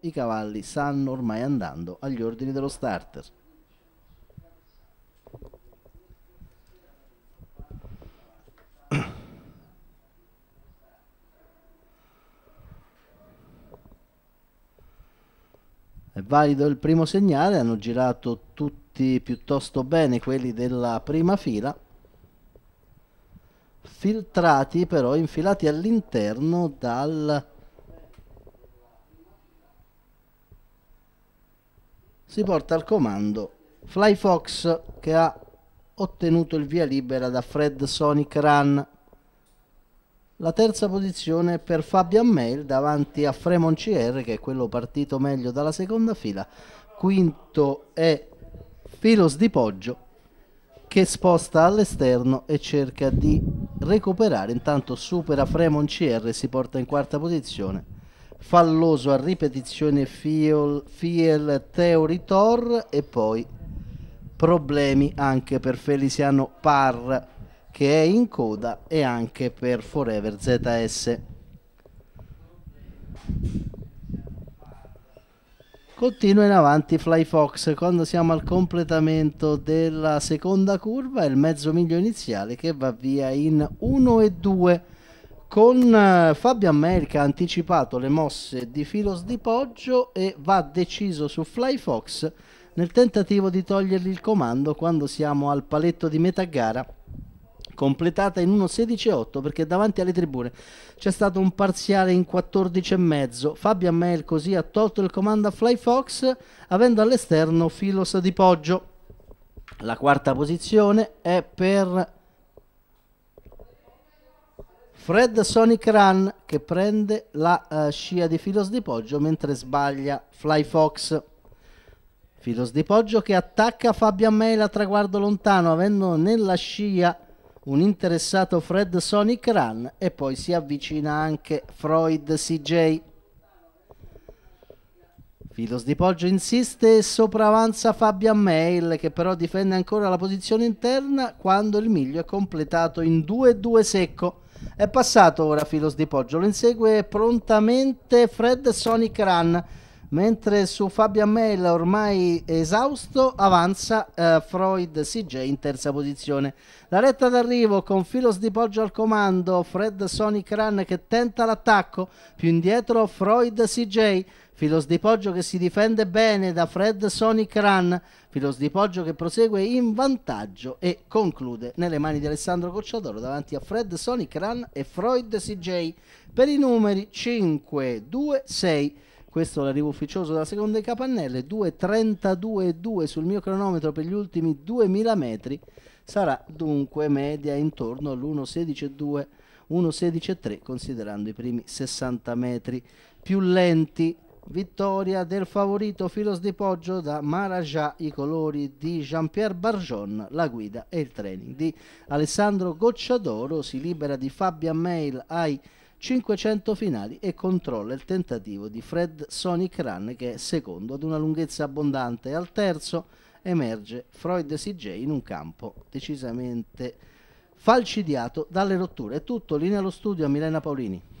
i cavalli stanno ormai andando agli ordini dello starter. È valido il primo segnale, hanno girato tutti piuttosto bene quelli della prima fila, filtrati però infilati all'interno dal si porta al comando Fly Fox che ha ottenuto il via libera da Fred Sonic Run. La terza posizione per Fabian Mail davanti a Fremon CR che è quello partito meglio dalla seconda fila. Quinto è Filos di Poggio che sposta all'esterno e cerca di recuperare. Intanto supera Fremon CR e si porta in quarta posizione falloso a ripetizione Fiel, Fiel Teoritor e poi problemi anche per Feliciano Par che è in coda e anche per Forever ZS. Continua in avanti Fly Fox quando siamo al completamento della seconda curva, il mezzo miglio iniziale che va via in 1 e 2 con eh, Fabio America ha anticipato le mosse di Filos di Poggio e va deciso su Fly Fox nel tentativo di togliergli il comando quando siamo al paletto di metà gara completata in 1.16.8 perché davanti alle tribune c'è stato un parziale in 14.5 Fabian Mel così ha tolto il comando a Fly Fox avendo all'esterno Filos di Poggio la quarta posizione è per Fred Sonic Run che prende la uh, scia di Filos di Poggio mentre sbaglia Fly Fox. Filos di Poggio che attacca Fabian Mela a traguardo lontano avendo nella scia un interessato Fred Sonic Run e poi si avvicina anche Freud CJ. Vitos Di Poggio insiste e sopravanza Fabian Mail che però difende ancora la posizione interna quando il miglio è completato in 2-2 secco. È passato ora Filos Di Poggio, lo insegue prontamente Fred Sonic Run Mentre su Fabian Mella ormai esausto avanza eh, Freud CJ in terza posizione. La retta d'arrivo con Filos di Poggio al comando, Fred Sonic Run che tenta l'attacco, più indietro Freud CJ, Filos di Poggio che si difende bene da Fred Sonic Run, Filos di Poggio che prosegue in vantaggio e conclude nelle mani di Alessandro Cocciadoro davanti a Fred Sonic Run e Freud CJ per i numeri 5, 2, 6 questo è l'arrivo ufficioso della seconda capannelle 2.32.2 sul mio cronometro per gli ultimi 2000 metri sarà dunque media intorno all'1.16.2 1.16.3 considerando i primi 60 metri più lenti vittoria del favorito Filos di Poggio da Marajà, i colori di Jean-Pierre Barjon, la guida e il training di Alessandro Gocciadoro, si libera di Fabian Mail ai 500 finali e controlla il tentativo di Fred Sonic Run che è secondo ad una lunghezza abbondante. e Al terzo emerge Freud CJ in un campo decisamente falcidiato dalle rotture. È tutto, linea allo studio a Milena Paolini.